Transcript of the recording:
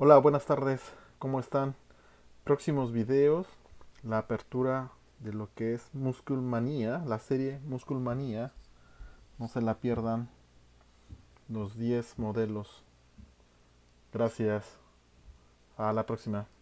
Hola, buenas tardes, ¿cómo están? Próximos videos, la apertura de lo que es Musculmanía, la serie Musculmanía. No se la pierdan los 10 modelos. Gracias. A la próxima.